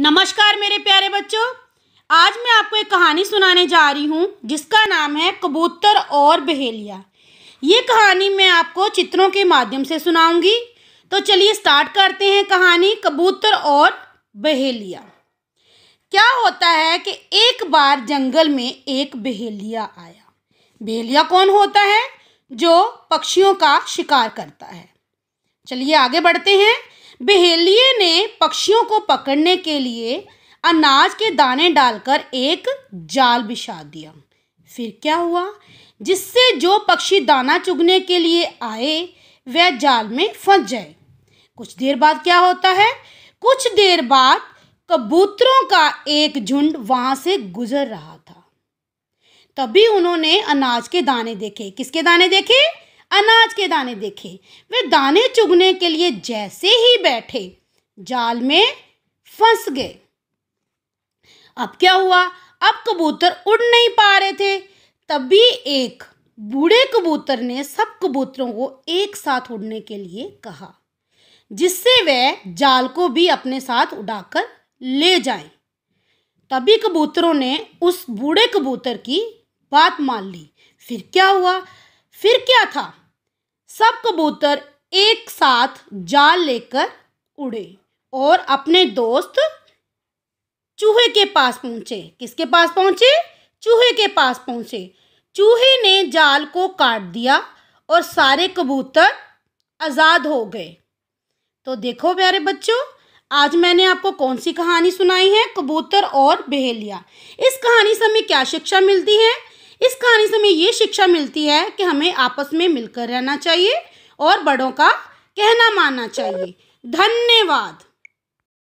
नमस्कार मेरे प्यारे बच्चों आज मैं आपको एक कहानी सुनाने जा रही हूँ जिसका नाम है कबूतर और बहेलिया ये कहानी मैं आपको चित्रों के माध्यम से सुनाऊंगी तो चलिए स्टार्ट करते हैं कहानी कबूतर और बहेलिया क्या होता है कि एक बार जंगल में एक बहेलिया आया बहेलिया कौन होता है जो पक्षियों का शिकार करता है चलिए आगे बढ़ते हैं बहेलिए ने पक्षियों को पकड़ने के लिए अनाज के दाने डालकर एक जाल बिछा दिया फिर क्या हुआ जिससे जो पक्षी दाना चुगने के लिए आए वह जाल में फंस जाए कुछ देर बाद क्या होता है कुछ देर बाद कबूतरों का एक झुंड वहां से गुजर रहा था तभी उन्होंने अनाज के दाने देखे किसके दाने देखे अनाज के दाने देखे वे दाने चुगने के लिए जैसे ही बैठे जाल में फंस गए अब क्या हुआ अब कबूतर उड़ नहीं पा रहे थे तभी एक बूढ़े कबूतर ने सब कबूतरों को एक साथ उड़ने के लिए कहा जिससे वे जाल को भी अपने साथ उड़ाकर ले जाएं। तभी कबूतरों ने उस बूढ़े कबूतर की बात मान ली फिर क्या हुआ फिर क्या था सब कबूतर एक साथ जाल लेकर उड़े और अपने दोस्त चूहे के पास पहुंचे किसके पास पहुंचे चूहे के पास पहुंचे चूहे ने जाल को काट दिया और सारे कबूतर आज़ाद हो गए तो देखो प्यारे बच्चों आज मैंने आपको कौन सी कहानी सुनाई है कबूतर और बहेलिया इस कहानी से हमें क्या शिक्षा मिलती है इस कहानी से हमें ये शिक्षा मिलती है कि हमें आपस में मिलकर रहना चाहिए और बड़ों का कहना मानना चाहिए धन्यवाद